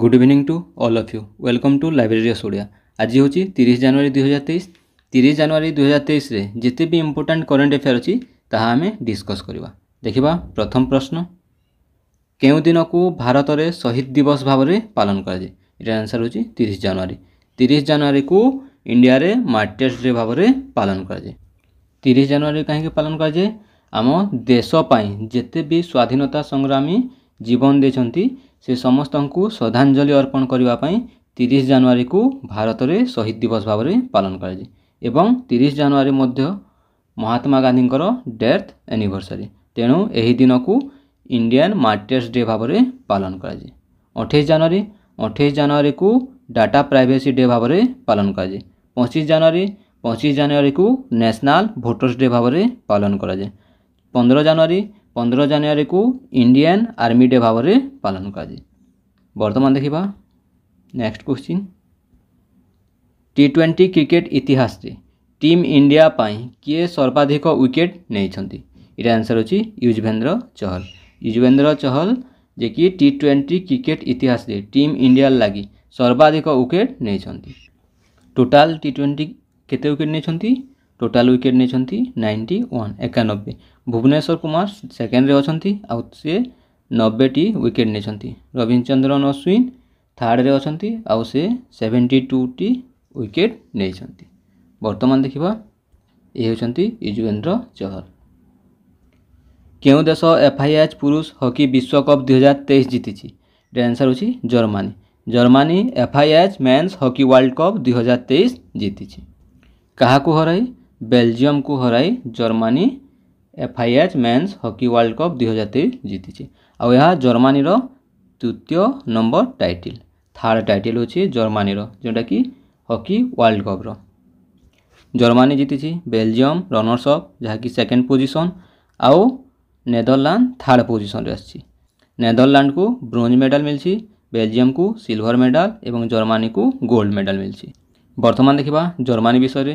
good evening to all of you welcome to library of Odia ଆଜି ହେଉଛି ତିରିଶ ଜାନୁଆରୀ ଦୁଇହଜାର ତେଇଶ ତିରିଶ ଜାନୁଆରୀ ଦୁଇହଜାର ତେଇଶରେ ଯେତେ ବି ଇମ୍ପୋର୍ଟାଣ୍ଟ କରେଣ୍ଟ ଆଫେୟାର୍ ଅଛି ତାହା ଆମେ ଡିସ୍କସ୍ କରିବା ଦେଖିବା ପ୍ରଥମ ପ୍ରଶ୍ନ କେଉଁ ଦିନକୁ ଭାରତରେ ଶହୀଦ ଦିବସ ଭାବରେ ପାଳନ କରାଯାଏ ଏଇଟା ଆନ୍ସର୍ ହେଉଛି ତିରିଶ ଜାନୁଆରୀ ତିରିଶ ଜାନୁଆରୀକୁ ଇଣ୍ଡିଆରେ ମାର୍ଟେସ୍ ଡେ ଭାବରେ ପାଳନ କରାଯାଏ ତିରିଶ ଜାନୁଆରୀ କାହିଁକି ପାଳନ କରାଯାଏ ଆମ ଦେଶ ପାଇଁ ଯେତେ ବି ସ୍ୱାଧୀନତା ସଂଗ୍ରାମୀ ଜୀବନ ଦେଇଛନ୍ତି ସେ ସମସ୍ତଙ୍କୁ ଶ୍ରଦ୍ଧାଞ୍ଜଳି ଅର୍ପଣ କରିବା ପାଇଁ ତିରିଶ ଜାନୁଆରୀକୁ ଭାରତରେ ଶହୀଦ ଦିବସ ଭାବରେ ପାଳନ କରାଯାଏ ଏବଂ ତିରିଶ ଜାନୁଆରୀ ମଧ୍ୟ ମହାତ୍ମା ଗାନ୍ଧୀଙ୍କର ଡେଥ୍ ଆନିଭର୍ସରୀ ତେଣୁ ଏହି ଦିନକୁ ଇଣ୍ଡିଆନ୍ ମାର୍ଟିୟର୍ସ ଡେ ଭାବରେ ପାଳନ କରାଯାଏ ଅଠେଇଶ ଜାନୁଆରୀ ଅଠେଇଶ ଜାନୁଆରୀକୁ ଡାଟା ପ୍ରାଇଭେସି ଡେ ଭାବରେ ପାଳନ କରାଯାଏ ପଚିଶ ଜାନୁଆରୀ ପଚିଶ ଜାନୁଆରୀକୁ ନ୍ୟାସନାଲ୍ ଭୋଟର୍ସ ଡେ ଭାବରେ ପାଳନ କରାଯାଏ ପନ୍ଦର ଜାନୁଆରୀ ପନ୍ଦର ଜାନୁଆରୀକୁ ଇଣ୍ଡିଆନ୍ ଆର୍ମି ଡେ ଭାବରେ ପାଳନ କରାଯାଏ ବର୍ତ୍ତମାନ ଦେଖିବା next question T twenty cricket ଇତିହାସରେ ଟିମ୍ ଇଣ୍ଡିଆ ପାଇଁ କିଏ ସର୍ବାଧିକ ୱିକେଟ୍ ନେଇଛନ୍ତି ଏଇଟା ଆନ୍ସର୍ ହେଉଛି ୟୁଜଭେନ୍ଦ୍ର ଚହଲ ୟୁଜଭେନ୍ଦ୍ର ଚହଲ ଯେ କି ଟି ଟ୍ୱେଣ୍ଟି କ୍ରିକେଟ୍ ଇତିହାସରେ ଟିମ୍ ଇଣ୍ଡିଆ ଲାଗି ସର୍ବାଧିକ ୱିକେଟ୍ ନେଇଛନ୍ତି ଟୋଟାଲ୍ ଟି ଟ୍ୱେଣ୍ଟି କେତେ ୱିକେଟ୍ ନେଇଛନ୍ତି ଟୋଟାଲ୍ ୱିକେଟ୍ ନେଇଛନ୍ତି ନାଇଣ୍ଟି ୱାନ୍ ଏକାନବେ ଭୁବନେଶ୍ୱର କୁମାର ସେକେଣ୍ଡରେ ଅଛନ୍ତି ଆଉ ସିଏ ନବେଟି ୱିକେଟ୍ ନେଇଛନ୍ତି ରବୀନ୍ଦ୍ର ଚନ୍ଦ୍ରନ ଅଶ୍ୱିନ ଥାର୍ଡ଼ରେ ଅଛନ୍ତି ଆଉ ସେ ସେଭେଣ୍ଟି ଟୁଟି ୱିକେଟ୍ ନେଇଛନ୍ତି ବର୍ତ୍ତମାନ ଦେଖିବା ଏ ହେଉଛନ୍ତି ୟୁଜୁବେନ୍ଦ୍ର ଚହଲ କେଉଁ ଦେଶ ଏଫ୍ଆଇଏଚ୍ ପୁରୁଷ ହକି ବିଶ୍ୱକପ୍ ଦୁଇହଜାର ତେଇଶ ଜିତିଛି ଏଟା ଆନ୍ସର୍ ହେଉଛି Germany Germany FIH men's hockey world cup ଦୁଇହଜାର ତେଇଶ ଜିତିଛି କାହାକୁ ହରାଇ ବେଲଜିୟମକୁ ହରାଇ Germany FIH men's hockey world cup ଦୁଇହଜାର ତେଇଶ ଜିତିଛି ଆଉ ଏହା ଜର୍ମାନୀର ତୃତୀୟ ନମ୍ବର ଟାଇଟିଲ୍ ଥାର୍ଡ଼ ଟାଇଟିଲ୍ ହେଉଛି ଜର୍ମାନୀର ଯେଉଁଟାକି ହକି ୱାର୍ଲଡ଼ କପ୍ର ଜର୍ମାନୀ ଜିତିଛି ବେଲଜିୟମ୍ ରନର୍ସ ଅପ୍ ଯାହାକି ସେକେଣ୍ଡ ପୋଜିସନ୍ ଆଉ ନେଦରଲ୍ୟାଣ୍ଡ ଥାର୍ଡ଼ ପୋଜିସନ୍ରେ ଆସିଛି ନେଦରଲ୍ୟାଣ୍ଡକୁ ବ୍ରୋଞ୍ଜ ମେଡ଼ାଲ୍ ମିଳିଛି ବେଲଜିୟମ୍କୁ ସିଲଭର୍ ମେଡ଼ାଲ୍ ଏବଂ ଜର୍ମାନୀକୁ ଗୋଲ୍ଡ ମେଡ଼ାଲ୍ ମିଳିଛି ବର୍ତ୍ତମାନ ଦେଖିବା ଜର୍ମାନୀ ବିଷୟରେ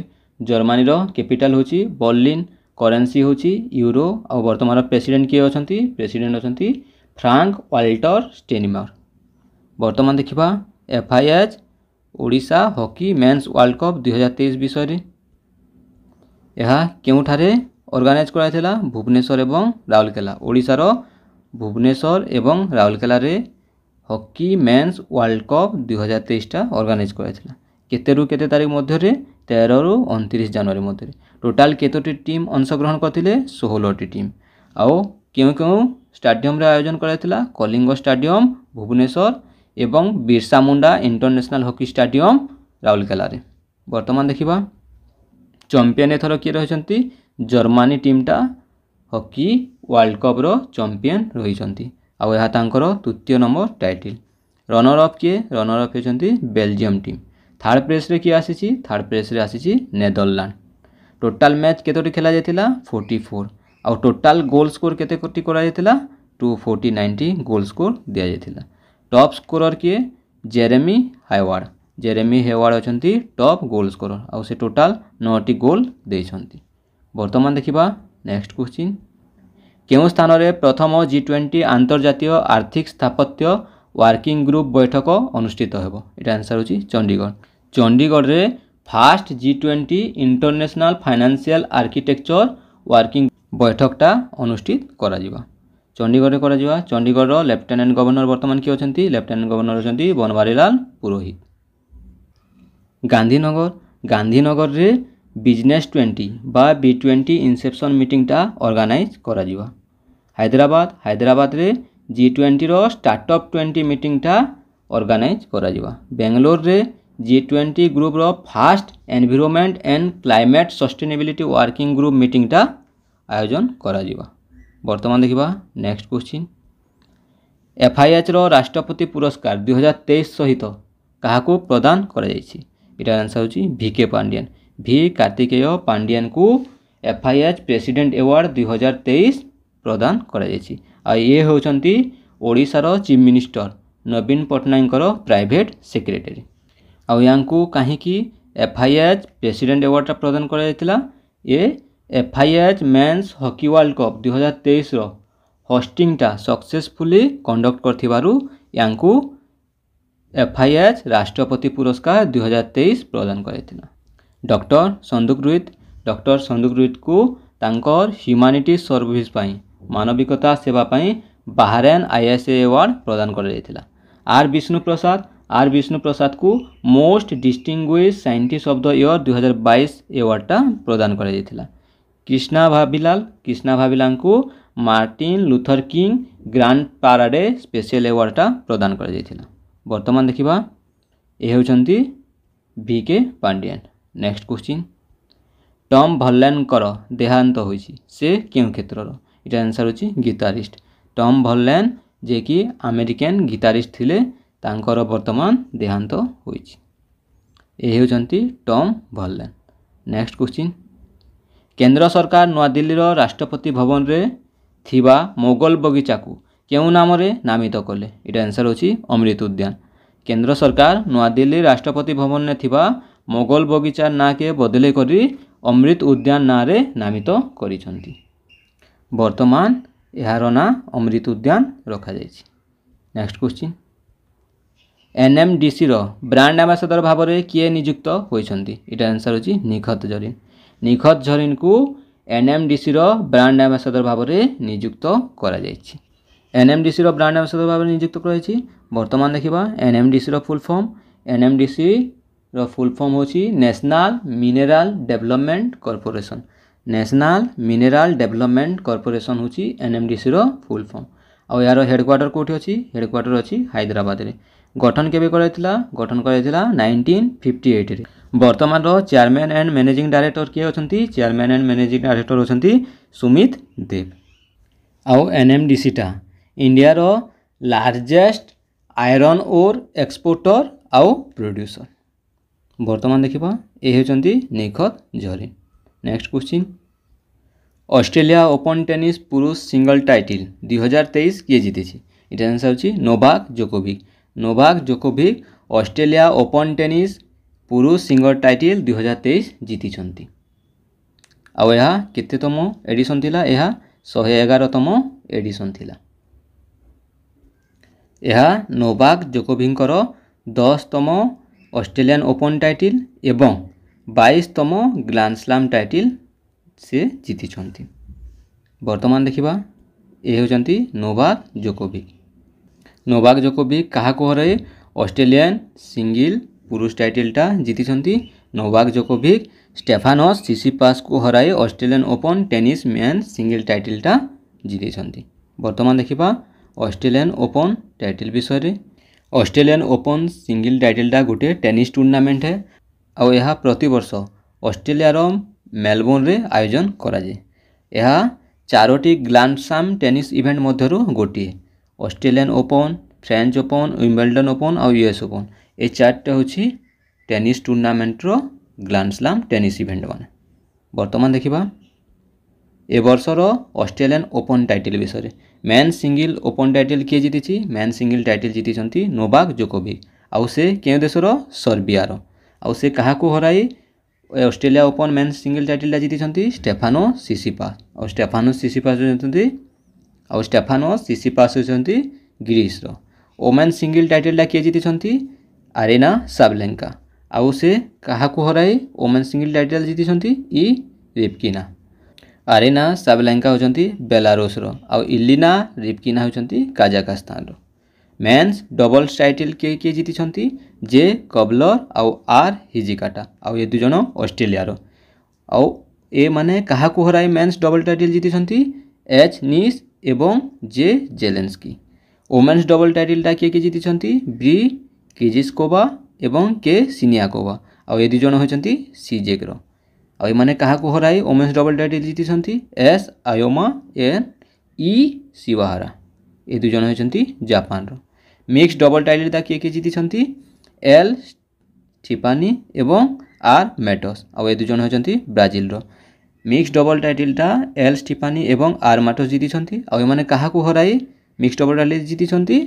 ଜର୍ମାନୀର କ୍ୟାପିଟାଲ୍ ହେଉଛି ବର୍ଲିନ୍ କରେନ୍ସି ହେଉଛି ୟୁରୋ ଆଉ ବର୍ତ୍ତମାନର ପ୍ରେସିଡେଣ୍ଟ କିଏ ଅଛନ୍ତି ପ୍ରେସିଡେଣ୍ଟ ଅଛନ୍ତି ଫ୍ରାଙ୍କ ୱାଲ୍ଟର ଷ୍ଟେନିମର ବର୍ତ୍ତମାନ ଦେଖିବା FIH Odisha hockey men's world cup ଦୁଇହଜାର ତେଇଶ ବିଷୟରେ ଏହା କେଉଁଠାରେ ଅର୍ଗାନାଇଜ୍ କରାଯାଇଥିଲା ଭୁବନେଶ୍ୱର ଏବଂ ରାଉରକେଲା ଓଡ଼ିଶାର ଭୁବନେଶ୍ୱର ଏବଂ ରାଉରକେଲାରେ ହକି ମେନ୍ସ ୱାର୍ଲଡ଼ କପ୍ ଦୁଇହଜାର ତେଇଶଟା ଅର୍ଗାନାଇଜ୍ କରାଯାଇଥିଲା କେତେରୁ କେତେ ତାରିଖ ମଧ୍ୟରେ ତେରରୁ ଅଣତିରିଶ ଜାନୁଆରୀ ମଧ୍ୟରେ ଟୋଟାଲ୍ କେତୋଟି ଟିମ୍ ଅଂଶଗ୍ରହଣ କରିଥିଲେ ଷୋହଳଟି ଟିମ୍ ଆଉ କେଉଁ କେଉଁ ଷ୍ଟାଡିୟମ୍ରେ ଆୟୋଜନ କରାଯାଇଥିଲା କଲିଙ୍ଗ ଷ୍ଟାଡିୟମ୍ ଭୁବନେଶ୍ୱର ଏବଂ Birsa Munda international hockey stadium ରାଉରକେଲାରେ ବର୍ତ୍ତମାନ ଦେଖିବା ଚମ୍ପିଅନ୍ ଏଥର କିଏ ରହିଛନ୍ତି ଜର୍ମାନୀ ଟିମ୍ଟା ହକି ୱାର୍ଲଡ଼ କପ୍ର ଚମ୍ପିଅନ୍ ରହିଛନ୍ତି ଆଉ ଏହା ତାଙ୍କର ତୃତୀୟ ନମ୍ବର ଟାଇଟିଲ୍ ରନର୍ ଅଫ୍ କିଏ ରନର୍ ଅଫ୍ ହେଉଛନ୍ତି ବେଲଜିୟମ୍ ଟିମ୍ ଥାର୍ଡ଼ ପ୍ଲେସ୍ରେ କିଏ ଆସିଛି ଥାର୍ଡ଼ ପ୍ଲେସ୍ରେ ଆସିଛି ନେଦରଲ୍ୟାଣ୍ଡ ଟୋଟାଲ୍ ମ୍ୟାଚ୍ କେତୋଟି ଖେଳା ଯାଇଥିଲା ଫୋର୍ଟି ଫୋର୍ ଆଉ ଟୋଟାଲ୍ ଗୋଲ୍ ସ୍କୋର୍ କେତେଟି କରାଯାଇଥିଲା two forty ninety goal score ଦିଆଯାଇଥିଲା ଟପ୍ ସ୍କୋରର୍ କିଏ ଜେରେମି ହାଇୱାର୍ଡ଼ ଜେରେମି ହେୱାର୍ଡ଼ ଅଛନ୍ତି ଟପ୍ ଗୋଲ୍ ସ୍କୋରର୍ ଆଉ ସେ ଟୋଟାଲ୍ ନଅଟି ଗୋଲ୍ ଦେଇଛନ୍ତି ବର୍ତ୍ତମାନ ଦେଖିବା ନେକ୍ସଟ କ୍ୱେଶ୍ଚିନ୍ କେଉଁ ସ୍ଥାନରେ ପ୍ରଥମ ଜି ଟ୍ୱେଣ୍ଟି ଆନ୍ତର୍ଜାତୀୟ ଆର୍ଥିକ ସ୍ଥାପତ୍ୟ ୱାର୍କିଂ ଗ୍ରୁପ୍ ବୈଠକ ଅନୁଷ୍ଠିତ ହେବ ଏଇଟା ଆନ୍ସର୍ ହେଉଛି ଚଣ୍ଡିଗଡ଼ ଚଣ୍ଡିଗଡ଼ରେ first G twenty international financial architecture working বৈঠকটা অনুষ্ঠিত করা চণ্ডীগড়ে করা চণ্ডীগড়ের লেফটেন্যান্ট গভর্নর বর্তমান কি অনেক লেফটেন্যান্ট গভর্নর অনেক বনবারীলাল পুরোহিত গান্ধীনগর গান্ধীনগরের বিজনেস টোয়েন্টি বা বি টোয়েন্টি ইনসেপশন মিটিংটা অর্গানাইজ করা হায়দ্রাবাদ হায়দ্রাবাদের জি টোয়েন্টির স্টার্টঅপ টোয়েন্টি মিটিংটা অর্গানাইজ করা বেঙ্গালোরের जी টোয়েন্টি গ্রুপর first environment and climate sustainability working group মিটিংটা আয়োজন করা বর্তমান দেখিবা নেক্সট কোশ্চিন এফআইএচর রাষ্ট্রপতি পুরস্কার দুই হাজার তেইশ সহিত কাহাকু প্রদান করা যাইছি এটার আনসার হচ্ছে V K Pandian V Kartikeya পাণ্ডিয়ানকু এফআইএচ প্রেসিডেন্ট আওয়ার্ড দুই হাজার তেইশ প্রদান করা যাইছি আর ইয়ে হচ্ছেন ওড়িশার চিফ মিনিষ্টর নবীন পট্টনাকর প্রাইভেট সেক্রেটারি ଆଉ ୟାଙ୍କୁ କାହିଁକି ଏଫ୍ଆଇଏଚ୍ ପ୍ରେସିଡେଣ୍ଟ ଆୱାର୍ଡ଼ଟା ପ୍ରଦାନ କରାଯାଇଥିଲା ଏ FIH men's hockey world cup ଦୁଇହଜାର ତେଇଶର ହଷ୍ଟିଂଟା ସକ୍ସେସଫୁଲି କଣ୍ଡକ୍ଟ କରିଥିବାରୁ ୟାଙ୍କୁ ଏଫ୍ଆଇଏଚ୍ ରାଷ୍ଟ୍ରପତି ପୁରସ୍କାର ଦୁଇହଜାର ତେଇଶ ପ୍ରଦାନ କରାଯାଇଥିଲା ଡକ୍ଟର ସନ୍ଦୁକ ରୁଇତ ଡକ୍ଟର ସନ୍ଦୁକ ରୁଇତକୁ ତାଙ୍କର ହ୍ୟୁମାନିଟି ସର୍ଭିସ୍ ପାଇଁ ମାନବିକତା ସେବା ପାଇଁ ବାହାରେନ୍ ଆଇଏସ୍ଏ ଆୱାର୍ଡ଼ ପ୍ରଦାନ କରାଯାଇଥିଲା ଆର୍ ବିଷ୍ଣୁ ପ୍ରସାଦ আর বিষ্ণুপ্রসাদকু most distinguish scientist of the year দুই হাজার বাইশ এওয়ার্ডটা প্রদান করা যাইছিলা কৃষ্ণা ভাবিলাল কৃষ্ণা ভাবিলাঙ্কু Martin Luther King grand parade special এওয়ার্ডটা প্রদান করা যাইছিলা বর্তমান দেখিবা এ হেউছন্তি V K Pandian next question Tom ভল্যানকর দেহান্ত হয়েছি সে কেউ ক্ষেত্রর এটা আনসার হচ্ছে গীতারিস্ট টম ভল্যান যে কি আমেরিকান গীতারিস্ট থিলে ତାଙ୍କର ବର୍ତ୍ତମାନ ଦେହାନ୍ତ ହୋଇଛି ଏ ହେଉଛନ୍ତି ଟମ୍ ଭଲ୍ଲାନ୍ ନେକ୍ସଟ କ୍ୱେଶ୍ଚିନ୍ କେନ୍ଦ୍ର ସରକାର ନୂଆଦିଲ୍ଲୀର ରାଷ୍ଟ୍ରପତି ଭବନରେ ଥିବା ମୋଗଲ ବଗିଚାକୁ କେଉଁ ନାମରେ ନାମିତ କଲେ ଏଇଟା ଆନ୍ସର୍ ହେଉଛି ଅମୃତ ଉଦ୍ୟାନ କେନ୍ଦ୍ର ସରକାର ନୂଆଦିଲ୍ଲୀ ରାଷ୍ଟ୍ରପତି ଭବନରେ ଥିବା ମୋଗଲ ବଗିଚା ନାଁକେ ବଦଳେଇ କରି ଅମୃତ ଉଦ୍ୟାନ ନାଁରେ ନାମିତ କରିଛନ୍ତି ବର୍ତ୍ତମାନ ଏହାର ନାଁ ଅମୃତ ଉଦ୍ୟାନ ରଖାଯାଇଛି ନେକ୍ସଟ କ୍ୱେଶ୍ଚିନ୍ ଏନ୍ଏମ୍ଡିସିର ବ୍ରାଣ୍ଡ ଆମ୍ବାସାଡ଼ର ଭାବରେ କିଏ ନିଯୁକ୍ତ ହୋଇଛନ୍ତି ଏଇଟା ଆନ୍ସର୍ ହେଉଛି ନିଖତ ଜରିନ୍ ନିଖତ ଜରିନ୍କୁ ଏନ୍ଏମ୍ଡିସିର ବ୍ରାଣ୍ଡ ଆମ୍ବାସାଡ଼ର ଭାବରେ ନିଯୁକ୍ତ କରାଯାଇଛି ଏନ୍ଏମ୍ଡିସିର ବ୍ରାଣ୍ଡ ଆମ୍ବାସାଡ଼ର ଭାବରେ ନିଯୁକ୍ତ କରାଯାଇଛି ବର୍ତ୍ତମାନ ଦେଖିବା ଏନ୍ଏମ୍ଡିସିର ଫୁଲ୍ ଫର୍ମ ଏନ୍ଏମ୍ଡିସିର ଫୁଲ୍ ଫର୍ମ ହେଉଛି national mineral development corporation national mineral development corporation ହେଉଛି ଏନ୍ଏମ୍ଡିସିର ଫୁଲ୍ ଫର୍ମ ଆଉ ଏହାର ହେଡ଼କ୍ୱାର୍ଟର କେଉଁଠି ଅଛି ହେଡ଼କ୍ୱାର୍ଟର ଅଛି ହାଇଦ୍ରାବାଦରେ ଗଠନ କେବେ କରାଯାଇଥିଲା ଗଠନ କରାଯାଇଥିଲା ନାଇଣ୍ଟିନ୍ ଫିଫ୍ଟି ଏଇଟ୍ରେ ବର୍ତ୍ତମାନର ଚେୟାରମ୍ୟାନ୍ ଆଣ୍ଡ ମ୍ୟାନେଜିଂ ଡାଇରେକ୍ଟର କିଏ ଅଛନ୍ତି ଚେୟାରମ୍ୟାନ୍ ଆଣ୍ଡ ମ୍ୟାନେଜିଂ ଡାଇରେକ୍ଟର ଅଛନ୍ତି ସୁମିତ ଦେବ ଆଉ ଏନ୍ଏମ୍ଡିସିଟା ଇଣ୍ଡିଆର ଲାର୍ଜେଷ୍ଟ ଆଇରନ୍ ଓର୍ ଏକ୍ସପୋର୍ଟର ଆଉ ପ୍ରଡ୍ୟୁସର ବର୍ତ୍ତମାନ ଦେଖିବା ଏ ହେଉଛନ୍ତି Nikhat Zareen next question Australia open tennis ପୁରୁଷ ସିଙ୍ଗଲ୍ ଟାଇଟିଲ୍ ଦୁଇହଜାର ତେଇଶ କିଏ ଜିତିଛି ଏଇଟା ଆନ୍ସର୍ ହେଉଛି Novak Djokovic Novak Djokovic Australia open tennis ପୁରୁଷ ସିଙ୍ଗଲ୍ ଟାଇଟଲ୍ ଦୁଇହଜାର ତେଇଶ ଜିତିଛନ୍ତି ଆଉ ଏହା କେତେତମ ଏଡ଼ିସନ୍ ଥିଲା ଏହା ଶହେ ଏଗାରତମ ଏଡ଼ିସନ୍ ଥିଲା ଏହା ନୋଭାକ୍ ଜୋକୋଭିଙ୍କର ଦଶତମ ଅଷ୍ଟ୍ରେଲିଆନ୍ ଓପନ୍ ଟାଇଟଲ୍ ଏବଂ ବାଇଶତମ ଗ୍ରାଣ୍ଡସ୍ଲାମ୍ ଟାଇଟଲ୍ ସେ ଜିତିଛନ୍ତି ବର୍ତ୍ତମାନ ଦେଖିବା ଏ ହେଉଛନ୍ତି ନୋଭାକ୍ ଜୋକୋଭିକ୍ ନୋବାକ୍ ଜୋକୋବିକ୍ କାହାକୁ ହରାଇ ଅଷ୍ଟ୍ରେଲିଆନ୍ ସିଙ୍ଗିଲ୍ ପୁରୁଷ ଟାଇଟେଲ୍ଟା ଜିତିଛନ୍ତି ନୋବାକ୍ ଜୋକୋଭିକ୍ ଷ୍ଟେଫାନସ୍ ସିସିପାସ୍କୁ ହରାଇ Australian Open tennis man single ଟାଇଟେଲ୍ଟା ଜିତିଛନ୍ତି ବର୍ତ୍ତମାନ ଦେଖିବା ଅଷ୍ଟ୍ରେଲିଆନ୍ ଓପନ୍ ଟାଇଟେଲ୍ ବିଷୟରେ ଅଷ୍ଟ୍ରେଲିଆନ୍ ଓପନ୍ ସିଙ୍ଗିଲ୍ ଟାଇଟେଲ୍ଟା ଗୋଟେ ଟେନିସ୍ ଟୁର୍ଣ୍ଣାମେଣ୍ଟ ହେ ଆଉ ଏହା ପ୍ରତିବର୍ଷ ଅଷ୍ଟ୍ରେଲିଆର ମେଲବୋର୍ଣ୍ଣରେ ଆୟୋଜନ କରାଯାଏ ଏହା ଚାରୋଟି ଗ୍ଲାଣ୍ଡସ୍ଲାମ୍ ଟେନିସ୍ ଇଭେଣ୍ଟ ମଧ୍ୟରୁ ଗୋଟିଏ Australian Open French Open Wimbledon Open ଆଉ ୟୁଏସ୍ ଓପନ୍ ଏ ଚାରିଟା ହେଉଛି ଟେନିସ୍ ଟୁର୍ଣ୍ଣାମେଣ୍ଟର ଗ୍ଲାଣ୍ଡସ୍ଲାମ୍ ଟେନିସ୍ ଇଭେଣ୍ଟମାନେ ବର୍ତ୍ତମାନ ଦେଖିବା ଏ ବର୍ଷର ଅଷ୍ଟ୍ରେଲିଆନ୍ ଓପନ୍ ଟାଇଟଲ୍ ବିଷୟରେ ମ୍ୟାନ୍ ସିଙ୍ଗିଲ୍ ଓପନ୍ ଟାଇଟଲ୍ କିଏ ଜିତିଛି ମ୍ୟାନ୍ ସିଙ୍ଗିଲ୍ ଟାଇଟଲ୍ ଜିତିଛନ୍ତି ନୋବାକ୍ ଜୋକୋଭିକ୍ ଆଉ ସେ କେଉଁ ଦେଶର ସର୍ବିଆର ଆଉ ସେ କାହାକୁ ହରାଇ ଅଷ୍ଟ୍ରେଲିଆ ଓପନ୍ ମ୍ୟାନ୍ ସିଙ୍ଗିଲ୍ ଟାଇଟଲ୍ଟା ଜିତିଛନ୍ତି ଷ୍ଟେଫାନୋ ସିସିପା ଆଉ ଷ୍ଟେଫାନୋ ସିସିପା ହେଉଛନ୍ତି ଆଉ ଷ୍ଟାଫାନୋ ସିସିପାସ୍ ହେଉଛନ୍ତି ଗ୍ରୀସ୍ର ଓମେନ୍ ସିଙ୍ଗିଲ୍ ଟାଇଟେଲ୍ଟା କିଏ ଜିତିଛନ୍ତି ଆରେନା ସାବଲେଙ୍କା ଆଉ ସେ କାହାକୁ ହରାଇ ଓମେନ୍ ସିଙ୍ଗିଲ୍ ଟାଇଟେଲ୍ ଜିତିଛନ୍ତି ଇ ରିପ୍କିନା ଆରେନା ସାବଲେଙ୍କା ହେଉଛନ୍ତି ବେଲାରୁଷ୍ର ଆଉ ଇଲିନା ରିପ୍କିନା ହେଉଛନ୍ତି କାଜାକସ୍ତାନର ମେନ୍ସ ଡବଲ୍ସ ଟାଇଟେଲ୍ କିଏ କିଏ ଜିତିଛନ୍ତି ଜେ କବଲର ଆଉ ଆର୍ ହିଜିକାଟା ଆଉ ଏ ଦୁଇଜଣ ଅଷ୍ଟ୍ରେଲିଆର ଆଉ ଏମାନେ କାହାକୁ ହରାଇ ମେନ୍ସ ଡବଲ୍ ଟାଇଟେଲ୍ ଜିତିଛନ୍ତି ଏଚ୍ ନିସ୍ ଏବଂ ଜେ ଜେଲେନ୍ସକି ଓମେନ୍ସ ଡବଲ୍ ଟାଇଟଲ୍ଟା କିଏ କିଏ ଜିତିଛନ୍ତି ବ୍ରି କିଜିସ୍କୋଭା ଏବଂ କେ ସିନିଆକୋଭା ଆଉ ଏ ଦୁଇ ଜଣ ହେଉଛନ୍ତି ସିଜେକ୍ର ଆଉ ଏମାନେ କାହାକୁ ହରାଇ ଓମେନ୍ସ ଡବଲ୍ ଟାଇଟଲ୍ ଜିତିଛନ୍ତି S Aoyama and E Shibahara ଏ ଦୁଇ ଜଣ ହେଉଛନ୍ତି ଜାପାନର ମିକ୍ସ ଡବଲ୍ ଟାଇଟଲ୍ଟା କିଏ କିଏ ଜିତିଛନ୍ତି ଏଲ୍ ଠିପାନି ଏବଂ ଆର୍ ମେଟସ୍ ଆଉ ଏ ଦୁଇ ଜଣ ହେଉଛନ୍ତି ବ୍ରାଜିଲର ମିକ୍ସ ଡବଲ୍ ଟାଇଟଲ୍ଟା ଏଲ୍ ଷ୍ଟିଫାନି ଏବଂ ଆର୍ ମାଟୋସ୍ ଜିତିଛନ୍ତି ଆଉ ଏମାନେ କାହାକୁ ହରାଇ ମିକ୍ସ ଡବଲ୍ ଟାଇଟଲ୍ ଜିତିଛନ୍ତି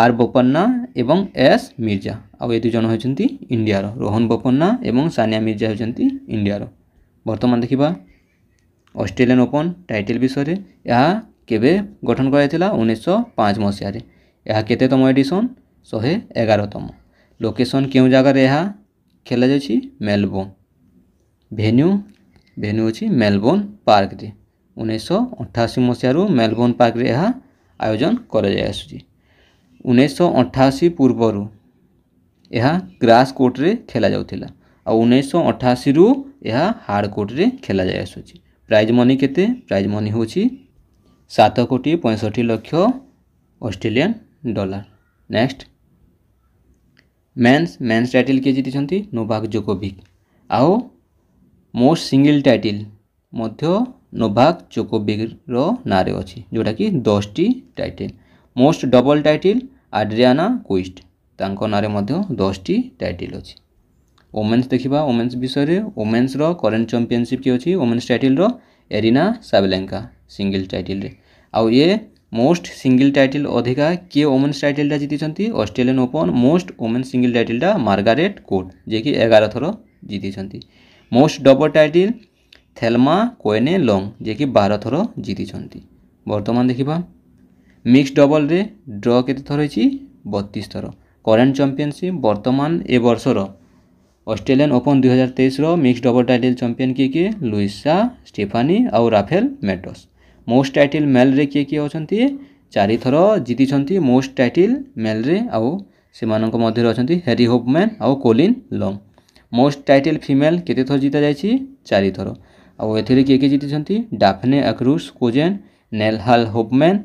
ଆର୍ ବୋପନ୍ନା ଏବଂ ଏସ୍ ମିର୍ଜା ଆଉ ଏ ଦୁଇ ଜଣ ହେଉଛନ୍ତି ଇଣ୍ଡିଆର ରୋହନ ବୋପନ୍ନା ଏବଂ ସାନିଆ ମିର୍ଜା ହେଉଛନ୍ତି ଇଣ୍ଡିଆର ବର୍ତ୍ତମାନ ଦେଖିବା ଅଷ୍ଟ୍ରେଲିଆନ୍ ଓପନ୍ ଟାଇଟେଲ୍ ବିଷୟରେ ଏହା କେବେ ଗଠନ କରାଯାଇଥିଲା ଉଣେଇଶହ ପାଞ୍ଚ ମସିହାରେ ଏହା କେତେତମ ଏଡ଼ିସନ୍ ଶହେ ଏଗାରତମ ଲୋକେସନ୍ କେଉଁ ଜାଗାରେ ଏହା ଖେଳାଯାଇଛି ମେଲବୋର୍ଣ୍ଣ ଭେନ୍ୟୁ ଭେନ୍ୟୁ ଅଛି ମେଲବୋର୍ନ ପାର୍କରେ ଉଣେଇଶହ ଅଠାଅଶୀ ମସିହାରୁ ମେଲବୋର୍ନ ପାର୍କରେ ଏହା ଆୟୋଜନ କରାଯାଇ ଆସୁଛି ଉଣେଇଶହ ଅଠାଅଶୀ ପୂର୍ବରୁ ଏହା ଗ୍ରାସ୍ କୋର୍ଟରେ ଖେଳାଯାଉଥିଲା ଆଉ ଉଣେଇଶହ ଅଠାଅଶୀରୁ ଏହା ହାର୍ଡ଼ କୋର୍ଟରେ ଖେଳାଯାଇ ଆସୁଛି ପ୍ରାଇଜ୍ ମନି କେତେ ପ୍ରାଇଜ୍ ମନି ହେଉଛି ସାତ କୋଟି ପଞ୍ଚଷଠି ଲକ୍ଷ Australian dollar next men's men's title କିଏ ଜିତିଛନ୍ତି ନୋଭାକ ଜୋକୋଭିକ୍ ଆଉ ମୋଷ୍ଟ ସିଙ୍ଗିଲ୍ ଟାଇଟିଲ୍ ମଧ୍ୟ ନୋଭାକ୍ ଜୋକୋବିକ୍ର ନାଁରେ ଅଛି ଯେଉଁଟାକି ଦଶଟି title most double title Adrian Quist ତାଙ୍କ ନାଁରେ ମଧ୍ୟ ଦଶଟି ଟାଇଟିଲ୍ ଅଛି ଓମେନ୍ସ ଦେଖିବା ଓମେନ୍ସ ବିଷୟରେ ଓମେନ୍ସର କରେଣ୍ଟ ଚାମ୍ପିଅନସିପ୍ କିଏ ଅଛି ଓମେନ୍ସ ଟାଇଟିଲ୍ର ଏରିନା ସାବେଲେଙ୍କା ସିଙ୍ଗିଲ୍ ଟାଇଟିଲ୍ରେ ଆଉ ଇଏ ମୋଷ୍ଟ ସିଙ୍ଗିଲ୍ ଟାଇଟିଲ୍ ଅଧିକା କିଏ ଓମେନ୍ସ ଟାଇଟିଲ୍ଟା ଜିତିଛନ୍ତି Australian Open most women's single ଟାଇଟିଲ୍ଟା ମାର୍ଗାରେଟ୍ କୋର୍ଟ ଯିଏକି ଏଗାର ଥର ଜିତିଛନ୍ତି most double title Thelma Coyne Long ଯିଏକି ବାର ଥର ଜିତିଛନ୍ତି ବର୍ତ୍ତମାନ ଦେଖିବା ମିକ୍ସ ଡବଲ୍ରେ ଡ୍ର କେତେ ଥର ହେଇଛି ବତିଶ ଥର କରେଣ୍ଟ ଚାମ୍ପିଅନସିପ୍ ବର୍ତ୍ତମାନ ଏ ବର୍ଷର ଅଷ୍ଟ୍ରେଲିଆନ୍ ଓପନ୍ ଦୁଇହଜାର ତେଇଶର ମିକ୍ସ ଡବଲ୍ ଟାଇଟଲ୍ ଚାମ୍ପିଅନ୍ କିଏ କିଏ ଲୁଇସା ଷ୍ଟିଫାନି ଆଉ ରାଫେଲ ମେଟସ୍ ମୋଷ୍ଟ ଟାଇଟଲ୍ ମେଲ୍ରେ କିଏ କିଏ ଅଛନ୍ତି ଚାରିଥର ଜିତିଛନ୍ତି ମୋଷ୍ଟ ଟାଇଟଲ୍ ମେଲ୍ରେ ଆଉ ସେମାନଙ୍କ ମଧ୍ୟରେ ଅଛନ୍ତି ହେରି ହୋପମ୍ୟାନ୍ ଆଉ Colin Long most title female କେତେଥର ଜିତାଯାଇଛି ଚାରିଥର ଆଉ ଏଥିରେ କିଏ କିଏ ଜିତିଛନ୍ତି ଡାଫନେ ଆକ୍ରୁସ୍ କୋଜେନ୍ ନେଲହାଲ୍ ହୋପମ୍ୟାନ୍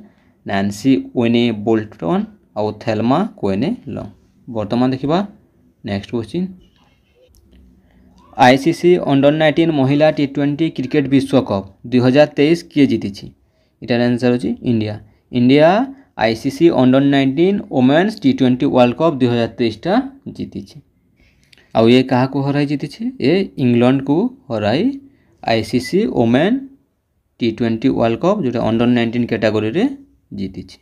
ନାନ୍ସି ୱେନେ ବୋଲ୍ଟନ୍ ଆଉ ଥେଲମା କୋଏନେ ଲଙ୍ଗ୍ ବର୍ତ୍ତମାନ ଦେଖିବା next question ICC under nineteen মহিলা টি টোয়েন্টি ক্রিকেট বিশ্বকপ দুই হাজার তেইশ কিয়ে জিতিছি এটার আনসার হচ্ছে India India ICC under nineteen women's T twenty world cup দুই হাজার তেইশটা জিতিছে ଆଉ ଇଏ କାହାକୁ ହରାଇ ଜିତିଛି ଏ ଇଂଲଣ୍ଡକୁ ହରାଇ I C C women T twenty world cup ଯେଉଁଟା ଅଣ୍ଡର ନାଇଣ୍ଟିନ୍ କ୍ୟାଟାଗୋରୀରେ ଜିତିଛି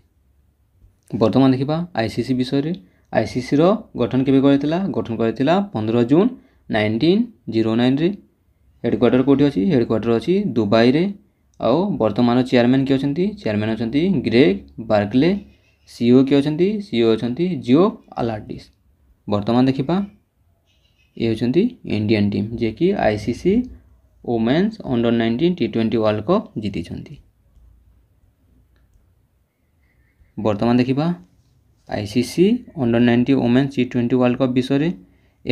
ବର୍ତ୍ତମାନ ଦେଖିବା ଆଇ ସି ସି ବିଷୟରେ ଆଇ ସି ସିର ଗଠନ କେବେ କରାଯାଇଥିଲା ଗଠନ କରାଯାଇଥିଲା ପନ୍ଦର ଜୁନ୍ ନାଇଣ୍ଟିନ୍ ଜିରୋ ନାଇନ୍ରେ ହେଡ଼କ୍ୱାର୍ଟର କେଉଁଠି ଅଛି ହେଡ଼କ୍ୱାର୍ଟର ଅଛି ଦୁବାଇରେ ଆଉ ବର୍ତ୍ତମାନ ଚେୟାରମ୍ୟାନ୍ କିଏ ଅଛନ୍ତି ଚେୟାରମ୍ୟାନ୍ ଅଛନ୍ତି ଗ୍ରେଗ୍ ବାର୍କଲେ ସିଇଓ କିଏ ଅଛନ୍ତି ସିଇଓ ଅଛନ୍ତି ଜିଓ ଆଲାର୍ଟିସ୍ ବର୍ତ୍ତମାନ ଦେଖିବା ଇଏ ହେଉଛନ୍ତି ଇଣ୍ଡିଆନ୍ ଟିମ୍ ଯିଏକି I C C women's under nineteen T twenty world cup ଜିତିଛନ୍ତି ବର୍ତ୍ତମାନ ଦେଖିବା I C C under nineteen women's T twenty world cup ବିଷୟରେ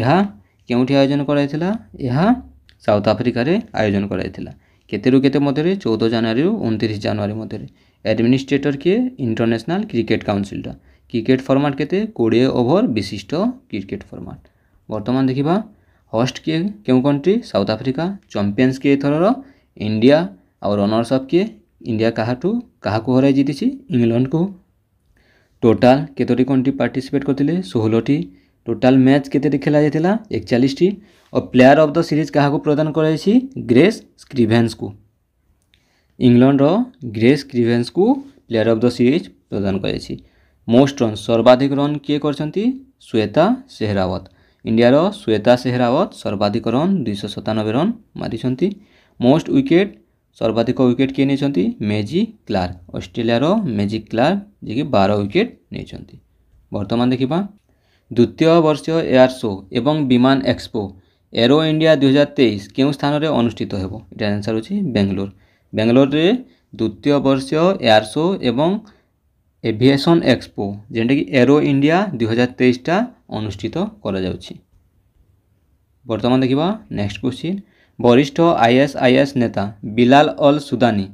ଏହା କେଉଁଠି ଆୟୋଜନ କରାଯାଇଥିଲା ଏହା ସାଉଥ ଆଫ୍ରିକାରେ ଆୟୋଜନ କରାଯାଇଥିଲା କେତେରୁ କେତେ ମଧ୍ୟରେ ଚଉଦ ଜାନୁଆରୀରୁ ଉଣତିରିଶ ଜାନୁଆରୀ ମଧ୍ୟରେ ଆଡ଼ମିନିଷ୍ଟ୍ରେଟର୍ କିଏ ଇଣ୍ଟରନ୍ୟାସନାଲ୍ କ୍ରିକେଟ୍ କାଉନସିଲ୍ଟା କ୍ରିକେଟ୍ ଫର୍ମାଟ୍ କେତେ କୋଡ଼ିଏ ଓଭର ବିଶିଷ୍ଟ କ୍ରିକେଟ୍ ଫର୍ମାଟ୍ ବର୍ତ୍ତମାନ ଦେଖିବା ହଷ୍ଟ କିଏ କେଉଁ କଣ୍ଟ୍ରି ସାଉଥ୍ ଆଫ୍ରିକା ଚମ୍ପିୟନ୍ସ କିଏ ଏଥରର ଇଣ୍ଡିଆ ଆଉ ରନର୍ସ ଅପ୍ କିଏ ଇଣ୍ଡିଆ କାହାଠୁ କାହାକୁ ହରାଇ ଜିତିଛି ଇଂଲଣ୍ଡକୁ ଟୋଟାଲ କେତୋଟି କଣ୍ଟ୍ରି ପାର୍ଟିସିପେଟ୍ କରିଥିଲେ ଷୋହଳଟି ଟୋଟାଲ ମ୍ୟାଚ୍ କେତେଟି ଖେଳା ଯାଇଥିଲା ଏକଚାଳିଶଟି ଓ ପ୍ଲେୟାର ଅଫ୍ ଦ ସିରିଜ୍ କାହାକୁ ପ୍ରଦାନ କରାଯାଇଛି ଗ୍ରେସ୍ ସ୍କ୍ରିଭେନ୍ସକୁ ଇଂଲଣ୍ଡର ଗ୍ରେସ୍ ସ୍କ୍ରିଭେନ୍ସକୁ ପ୍ଲେୟାର ଅଫ୍ ଦ ସିରିଜ୍ ପ୍ରଦାନ କରାଯାଇଛି ମୋଷ୍ଟ ରନ୍ ସର୍ବାଧିକ ରନ୍ କିଏ କରିଛନ୍ତି ଶ୍ୱେତା ସେହରାୱତ ইন্ডিয়ার শ্বেতা সেহরাওত সর্বাধিক রন দুইশ সতানবে রন মারিছেন মোস্ট উইকেট সর্বাধিক উইকেট কে নিয়েছেন মেজি ক্লার্ক অস্ট্রেলিয়ার মেজি ক্লার্ক যিকি বার উইকেট নিয়েছেন বর্তমান দেখিবা দ্বিতীয় বর্ষীয় এয়ার শো এবং বিমান এক্সপো এরো ইন্ডিয়া দুই হাজার তেইশ কেউ স্থানরে অনুষ্ঠিত হব এটার আনসার হচ্ছে বেঙ্গালোর বেঙ্গালোরে দ্বিতীয় বর্ষীয় এয়ার শো এবং এভিয়েসন এক্সপো যেটা কি এরো ইন্ডিয়া দুই হাজার তেইশটা ଅନୁଷ୍ଠିତ କରାଯାଉଛି ବର୍ତ୍ତମାନ ଦେଖିବା ନେକ୍ସଟ କ୍ୱେଶ୍ଚିନ୍ ବରିଷ୍ଠ ଆଇଏସ୍ଆଇଏସ୍ ନେତା ବିଲାଲ ଅଲ୍ ସୁଦାନୀ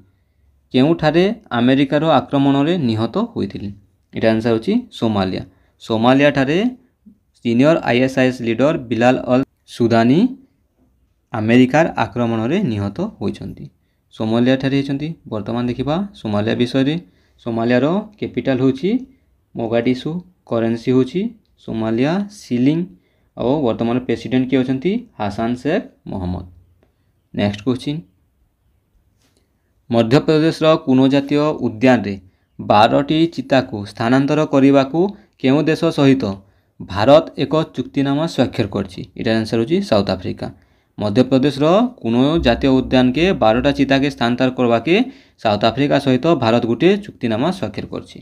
କେଉଁଠାରେ ଆମେରିକାର ଆକ୍ରମଣରେ ନିହତ ହୋଇଥିଲେ ଏଇଟା ଆନ୍ସର ହେଉଛି ସୋମାଲିଆ ସୋମାଲିଆଠାରେ senior ISIS leader Bilal al Sudani ଆମେରିକାର ଆକ୍ରମଣରେ ନିହତ ହୋଇଛନ୍ତି ସୋମାଲିଆଠାରେ ହୋଇଛନ୍ତି ବର୍ତ୍ତମାନ ଦେଖିବା ସୋମାଲିଆ ବିଷୟରେ ସୋମାଲିଆର କ୍ୟାପିଟାଲ ହେଉଛି ମୋଗାଡିସୁ କରେନ୍ସି ହେଉଛି ସୋମାଲିଆ ସିଲିଂ ଆଉ ବର୍ତ୍ତମାନ ପ୍ରେସିଡେଣ୍ଟ କିଏ ଅଛନ୍ତି Hassan Sheikh Mohamud next question ମଧ୍ୟପ୍ରଦେଶର କୁନୋ ଜାତୀୟ ଉଦ୍ୟାନରେ ବାରଟି ଚିତାକୁ ସ୍ଥାନାନ୍ତର କରିବାକୁ କେଉଁ ଦେଶ ସହିତ ଭାରତ ଏକ ଚୁକ୍ତିନାମା ସ୍ୱାକ୍ଷର କରିଛି ଏଟାର ଆନ୍ସର ହେଉଛି ସାଉଥ ଆଫ୍ରିକା ମଧ୍ୟପ୍ରଦେଶର কোনো জাতীয় উদ্যানকে বারোটা চিতাকে স্থানান্তর করবাকে সাউথ আফ্রিকা সহিত ভারত গোটিয়ে চুক্তিনামা স্বাক্ষর করছে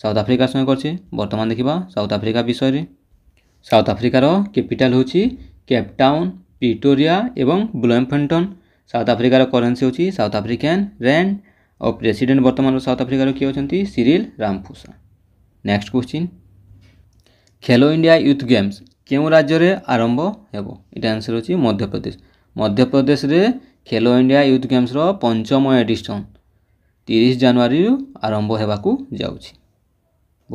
সাউথ আফ্রিকা সঙ্গে করছে বর্তমান দেখিবা সাউথ আফ্রিকা বিষয়ে সাউথ আফ্রিকার ক্যাপিটাল হচ্ছে কেপটাউন পিটোরিয়া এবং ব্লোমফেন্টন সাউথ আফ্রিকার করেন্সি হচ্ছে সাউথ আফ্রিকান র্যান্ড ও প্রেসিডেন্ট বর্তমান সাউথ আফ্রিকার কি অনেক Cyril Ramaphosa next question Khelo India Youth Games কেউ রাজ্যের আরম্ভ হব এটা আনসর হচ্ছে মধ্যপ্রদেশ মধ্যপ্রদেশে খেলো ইন্ডিয়া ইউথ গেমসর পঞ্চম এডিশন তিরিশ জানুয়ারি আরম্ভ হওয়া যাচ্ছে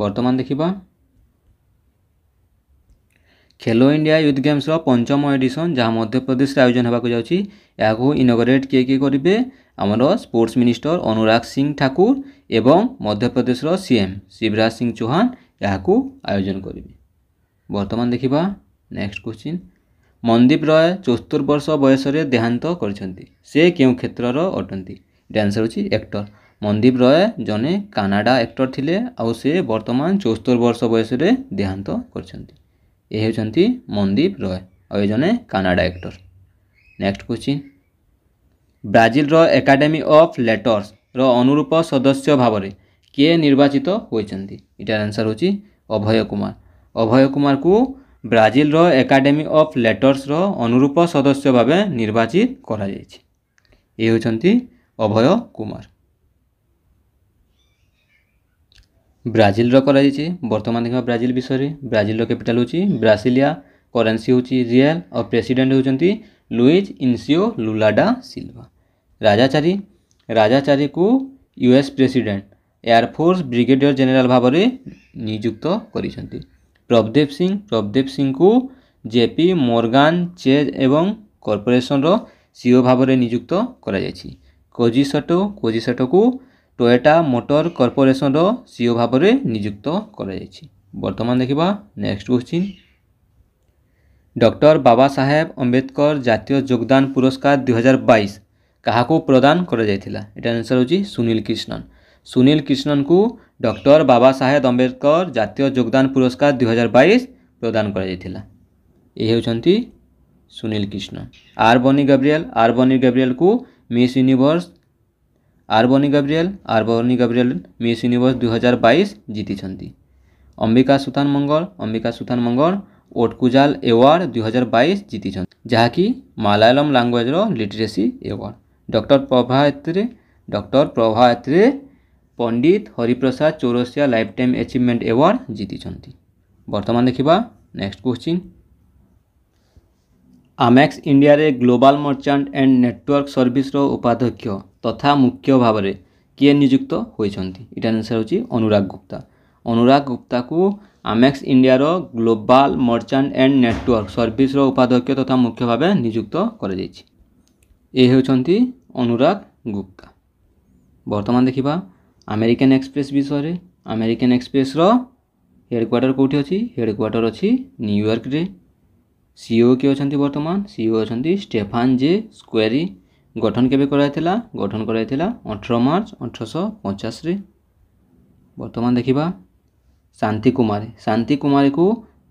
ବର୍ତ୍ତମାନ ଦେଖିବା ଖେଲୋ ଇଣ୍ଡିଆ ୟୁଥ୍ ଗେମ୍ସର ପଞ୍ଚମ ଏଡିସନ୍ ଯାହା ମଧ୍ୟପ୍ରଦେଶରେ ଆୟୋଜନ ହେବାକୁ ଯାଉଛି ଏହାକୁ ଇନୋଗ୍ରେଟ୍ କିଏ କିଏ କରିବେ ଆମର ସ୍ପୋର୍ଟସ୍ ମିନିଷ୍ଟର ଅନୁରାଗ ସିଂ ଠାକୁର ଏବଂ ମଧ୍ୟପ୍ରଦେଶର ସିଏମ୍ ଶିବରାଜ ସିଂ ଚୌହାନ ଏହାକୁ ଆୟୋଜନ କରିବେ ବର୍ତ୍ତମାନ ଦେଖିବା ନେକ୍ସଟ କ୍ୱେଶ୍ଚିନ୍ ମନ୍ଦୀପ ରୟ ଚଉସ୍ତର ବର୍ଷ ବୟସରେ ଦେହାନ୍ତ କରିଛନ୍ତି ସେ କେଉଁ କ୍ଷେତ୍ରର ଅଟନ୍ତି ଏଇଟା ଆନ୍ସର୍ ହେଉଛି ଆକ୍ଟର ମନ୍ଦୀପ ରୟ ଜଣେ କାନାଡ଼ା ଆକ୍ଟର୍ ଥିଲେ ଆଉ ସେ ବର୍ତ୍ତମାନ ଚଉସ୍ତରୀ ବର୍ଷ ବୟସରେ ଦେହାନ୍ତ କରିଛନ୍ତି ଏ ହେଉଛନ୍ତି ମନ୍ଦୀପ ରୟ ଆଉ ଏ ଜଣେ କାନାଡ଼ା ଆକ୍ଟର୍ ନେକ୍ସଟ କୋଶ୍ଚିନ୍ ବ୍ରାଜିଲର ଏକାଡେମୀ ଅଫ୍ ଲେଟର୍ସର ଅନୁରୂପ ସଦସ୍ୟ ଭାବରେ କିଏ ନିର୍ବାଚିତ ହୋଇଛନ୍ତି ଏଟାର ଆନ୍ସର୍ ହେଉଛି ଅଭୟ କୁମାର ଅଭୟ କୁମାରକୁ ବ୍ରାଜିଲର ଏକାଡେମୀ ଅଫ୍ ଲେଟର୍ସର ଅନୁରୂପ ସଦସ୍ୟ ଭାବେ ନିର୍ବାଚିତ କରାଯାଇଛି ଏ ହେଉଛନ୍ତି ଅଭୟ କୁମାର ବ୍ରାଜିଲର କରାଯାଇଛି ବର୍ତ୍ତମାନ ଦେଖିବା ବ୍ରାଜିଲ ବିଷୟରେ ବ୍ରାଜିଲର କ୍ୟାପିଟାଲ ହେଉଛି ବ୍ରାସିଲିଆ କରେନ୍ସି ହେଉଛି ରିଆଲ ଆଉ ପ୍ରେସିଡେଣ୍ଟ ହେଉଛନ୍ତି Luiz Inacio Lula da Silva Raja Chari ରାଜାଚାରୀକୁ US president air force brigadier general ଭାବରେ ନିଯୁକ୍ତ କରିଛନ୍ତି ପ୍ରଭଦେବ ସିଂ ପ୍ରଭଦେବ ସିଂଙ୍କୁ ଜେପି ମୋର୍ଗାନ୍ ଚେଜ୍ ଏବଂ କର୍ପୋରେସନର ସିଓ ଭାବରେ ନିଯୁକ୍ତ କରାଯାଇଛି କୋଜିସଟୋ କୋଜିସଟୋକୁ ଟୋୟୋଟା ମୋଟର କର୍ପୋରେସନର ସିଓ ଭାବରେ ନିଯୁକ୍ତ କରାଯାଇଛି ବର୍ତ୍ତମାନ ଦେଖିବା next question doctor Baba Saheb Ambedkar ଜାତୀୟ ଯୋଗଦାନ ପୁରସ୍କାର ଦୁଇହଜାର ବାଇଶ କାହାକୁ ପ୍ରଦାନ କରାଯାଇଥିଲା ଏଟାର ଆନ୍ସର ହେଉଛି ସୁନୀଲ କ୍ରିଷ୍ଣନ ସୁନୀଲ କ୍ରିଷ୍ଣନଙ୍କୁ ଡକ୍ଟର ବାବା ସାହେବ ଆମ୍ବେଦକର ଜାତୀୟ ଯୋଗଦାନ ପୁରସ୍କାର ଦୁଇହଜାର ବାଇଶ ପ୍ରଦାନ କରାଯାଇଥିଲା ଏ ହେଉଛନ୍ତି ସୁନୀଲ କ୍ରିଷ୍ଣନ ଆର୍ ବନି ଗାବ୍ରିଏଲ୍ ଆର୍ ବନି ଗାବ୍ରିଏଲ୍କୁ ମିସ୍ ୟୁନିଭର୍ସ আর ବନି ଗାବ୍ରିଏଲ୍ ଆର୍ ବନି ଗାବ୍ରିଏଲ୍ ମିସ୍ ୟୁନିଭର୍ସ ଦୁଇହଜାର ବାଇଶ ଜିତିଛନ୍ତି ଅମ୍ବିକା ସୁଥାନ ମଙ୍ଗଳ ଅମ୍ବିକା ସୁଥାନ ମଙ୍ଗଳ ଓଟକୁଜାଲ ଆୱାର୍ଡ଼ ଦୁଇହଜାର ବାଇଶ ଜିତିଛନ୍ତି ଯାହାକି ମାଲାୟାଲମ୍ ଲାଙ୍ଗୁଏଜ୍ର literacy award doctor Prabha Atre doctor Prabha Atre Pandit Hariprasad Chaurasia life time achievement award ଜିତିଛନ୍ତି ବର୍ତ୍ତମାନ ଦେଖିବା ନେକ୍ସଟ କୋଶ୍ଚିନ୍ ଆମେକ୍ସ ଇଣ୍ଡିଆରେ ଗ୍ଲୋବାଲ୍ ମର୍ଚାଣ୍ଟ ଆଣ୍ଡ ନେଟୱାର୍କ ସର୍ଭିସର ଉପାଧ୍ୟକ୍ଷ ତଥା ମୁଖ୍ୟ ଭାବରେ କିଏ ନିଯୁକ୍ତ ହୋଇଛନ୍ତି ଏଇଟା ଆନ୍ସର୍ ହେଉଛି ଅନୁରାଗ ଗୁପ୍ତା ଅନୁରାଗ ଗୁପ୍ତାକୁ ଆମେକ୍ସ ଇଣ୍ଡିଆର ଗ୍ଲୋବାଲ୍ ମର୍ଚାଣ୍ଟ ଆଣ୍ଡ ନେଟୱାର୍କ ସର୍ଭିସର ଉପାଧ୍ୟକ୍ଷ ତଥା ମୁଖ୍ୟ ଭାବେ ନିଯୁକ୍ତ କରାଯାଇଛି ଏ ହେଉଛନ୍ତି ଅନୁରାଗ ଗୁପ୍ତା ବର୍ତ୍ତମାନ ଦେଖିବା ଆମେରିକାନ୍ ଏକ୍ସପ୍ରେସ୍ ବିଷୟରେ ଆମେରିକାନ୍ ଏକ୍ସପ୍ରେସ୍ର ହେଡ଼କ୍ୱାର୍ଟର କେଉଁଠି ଅଛି ହେଡ଼କ୍ୱାର୍ଟର ଅଛି ନ୍ୟୁୟର୍କରେ সিଇଓ କିଏ ଅଛନ୍ତି ବର୍ତ୍ତମାନ ସିଇଓ ଅଛନ୍ତି ଷ୍ଟେଫାନ୍ ଜେ ସ୍କୋୟାରି ଗଠନ କେବେ କରାଯାଇଥିଲା ଗଠନ କରାଯାଇଥିଲା ଅଠର ମାର୍ଚ୍ଚ ଅଠରଶହ ପଚାଶରେ ବର୍ତ୍ତମାନ ଦେଖିବା ଶାନ୍ତି କୁମାରୀ ଶାନ୍ତି କୁମାରୀକୁ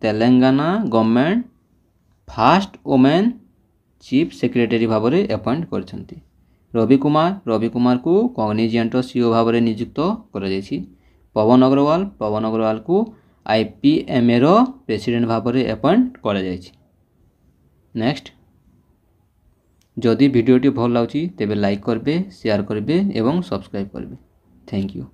Telangana government first women chief secretary ଭାବରେ ଆପଏଣ୍ଟ କରିଛନ୍ତି ରବି କୁମାର ରବି କୁମାରକୁ କଗ୍ନିଜିଏଣ୍ଟର ସିଓ ଭାବରେ ନିଯୁକ୍ତ କରାଯାଇଛି ପବନ ଅଗ୍ରୱାଲ ପବନ ଅଗ୍ରୱାଲକୁ ଆଇପିଏମ୍ଏର ପ୍ରେସିଡେଣ୍ଟ ଭାବରେ ଆପଏଣ୍ଟ କରାଯାଇଛି ନେକ୍ସଟ ଯଦି ଭିଡ଼ିଓଟି ଭଲ ଲାଗୁଛି ତେବେ ଲାଇକ୍ କରିବେ ସେୟାର କରିବେ ଏବଂ ସବସ୍କ୍ରାଇବ୍ କରିବେ ଥ୍ୟାଙ୍କ ୟୁ